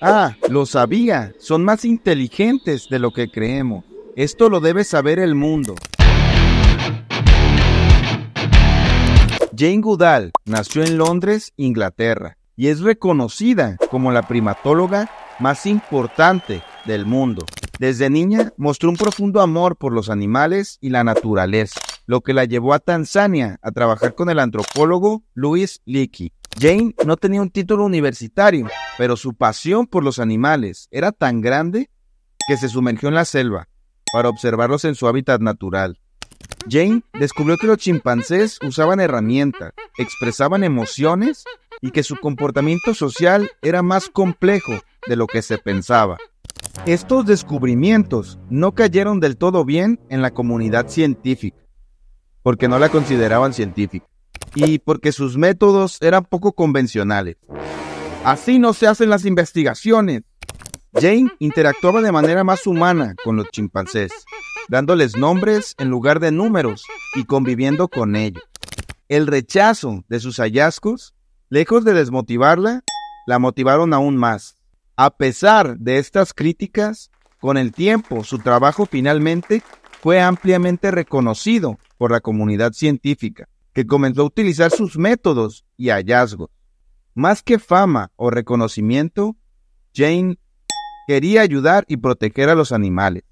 Ah, lo sabía. Son más inteligentes de lo que creemos. Esto lo debe saber el mundo. Jane Goodall nació en Londres, Inglaterra, y es reconocida como la primatóloga más importante del mundo. Desde niña mostró un profundo amor por los animales y la naturaleza, lo que la llevó a Tanzania a trabajar con el antropólogo Louis Leakey Jane no tenía un título universitario, pero su pasión por los animales era tan grande que se sumergió en la selva para observarlos en su hábitat natural. Jane descubrió que los chimpancés usaban herramientas, expresaban emociones y que su comportamiento social era más complejo de lo que se pensaba. Estos descubrimientos no cayeron del todo bien en la comunidad científica, porque no la consideraban científica y porque sus métodos eran poco convencionales. Así no se hacen las investigaciones. Jane interactuaba de manera más humana con los chimpancés, dándoles nombres en lugar de números y conviviendo con ellos. El rechazo de sus hallazgos, lejos de desmotivarla, la motivaron aún más. A pesar de estas críticas, con el tiempo su trabajo finalmente fue ampliamente reconocido por la comunidad científica que comenzó a utilizar sus métodos y hallazgos. Más que fama o reconocimiento, Jane quería ayudar y proteger a los animales.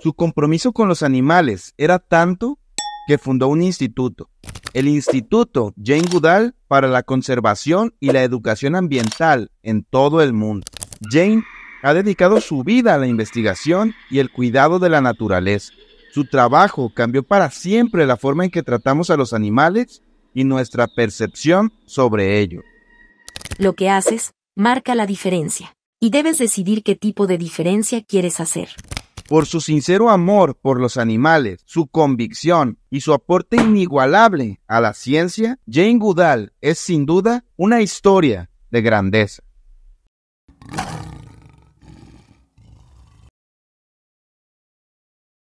Su compromiso con los animales era tanto que fundó un instituto, el Instituto Jane Goodall para la Conservación y la Educación Ambiental en todo el mundo. Jane ha dedicado su vida a la investigación y el cuidado de la naturaleza su trabajo, cambió para siempre la forma en que tratamos a los animales y nuestra percepción sobre ello. Lo que haces marca la diferencia, y debes decidir qué tipo de diferencia quieres hacer. Por su sincero amor por los animales, su convicción y su aporte inigualable a la ciencia, Jane Goodall es sin duda una historia de grandeza.